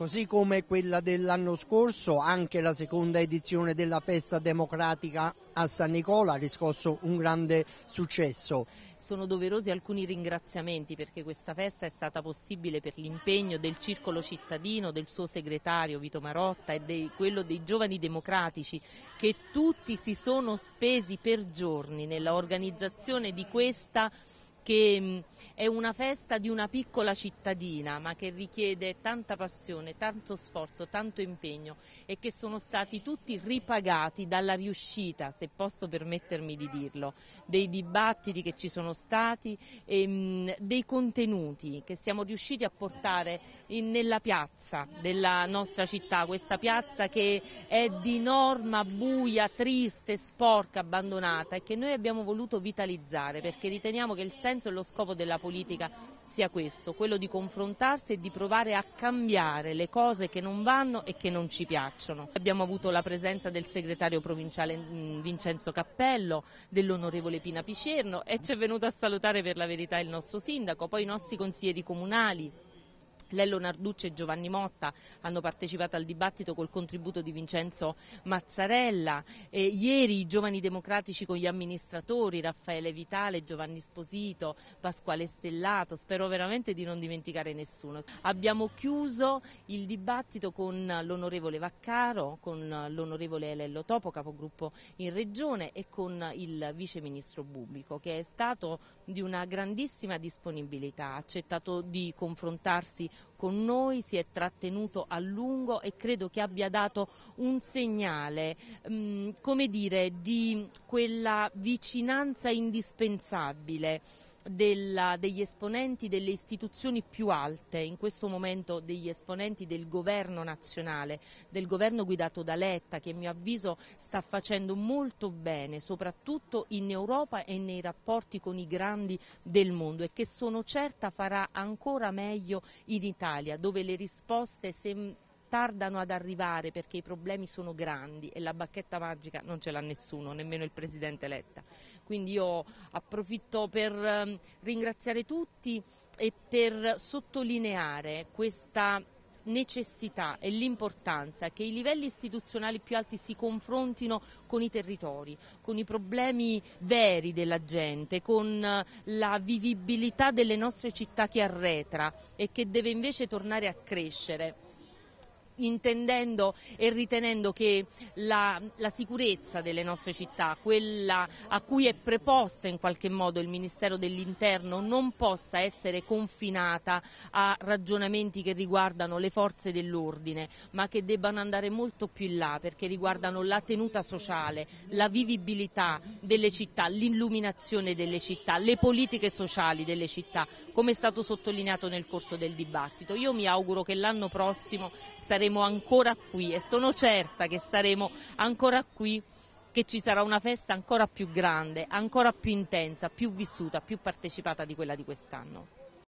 Così come quella dell'anno scorso, anche la seconda edizione della festa democratica a San Nicola ha riscosso un grande successo. Sono doverosi alcuni ringraziamenti perché questa festa è stata possibile per l'impegno del circolo cittadino, del suo segretario Vito Marotta e di quello dei giovani democratici che tutti si sono spesi per giorni nella organizzazione di questa che mm, è una festa di una piccola cittadina ma che richiede tanta passione, tanto sforzo, tanto impegno e che sono stati tutti ripagati dalla riuscita, se posso permettermi di dirlo, dei dibattiti che ci sono stati, e, mm, dei contenuti che siamo riusciti a portare in, nella piazza della nostra città, questa piazza che è di norma buia, triste, sporca, abbandonata e che noi abbiamo voluto vitalizzare perché riteniamo che il senso penso che lo scopo della politica sia questo, quello di confrontarsi e di provare a cambiare le cose che non vanno e che non ci piacciono. Abbiamo avuto la presenza del segretario provinciale mm, Vincenzo Cappello, dell'onorevole Pina Picerno e ci è venuto a salutare per la verità il nostro sindaco, poi i nostri consiglieri comunali, Lello Narducci e Giovanni Motta hanno partecipato al dibattito col contributo di Vincenzo Mazzarella. Eh, ieri i giovani democratici con gli amministratori, Raffaele Vitale, Giovanni Sposito, Pasquale Stellato, spero veramente di non dimenticare nessuno. Abbiamo chiuso il dibattito con l'onorevole Vaccaro, con l'onorevole Lello Topo, capogruppo in regione e con il vice ministro Bubico che è stato di una grandissima disponibilità, ha accettato di confrontarsi con noi, si è trattenuto a lungo e credo che abbia dato un segnale, mh, mm, come dire, di quella vicinanza indispensabile della, degli esponenti delle istituzioni più alte, in questo momento degli esponenti del governo nazionale, del governo guidato da Letta che a mio avviso sta facendo molto bene, soprattutto in Europa e nei rapporti con i grandi del mondo e che sono certa farà ancora meglio in Italia, dove le risposte sembrano tardano ad arrivare perché i problemi sono grandi e la bacchetta magica non ce l'ha nessuno, nemmeno il Presidente Letta. Quindi io approfitto per ehm, ringraziare tutti e per sottolineare questa necessità e l'importanza che i livelli istituzionali più alti si confrontino con i territori, con i problemi veri della gente, con eh, la vivibilità delle nostre città che arretra e che deve invece tornare a crescere intendendo e ritenendo che la, la, sicurezza delle nostre città, quella a cui è preposta in qualche modo il Ministero dell'Interno, non possa essere confinata a ragionamenti che riguardano le forze dell'ordine, ma che debbano andare molto più in là perché riguardano la tenuta sociale, la vivibilità delle città, l'illuminazione delle città, le politiche sociali delle città, come è stato sottolineato nel corso del dibattito. Io mi auguro che l'anno prossimo saremo saremo ancora qui e sono certa che saremo ancora qui che ci sarà una festa ancora più grande, ancora più intensa, più vissuta, più partecipata di quella di quest'anno.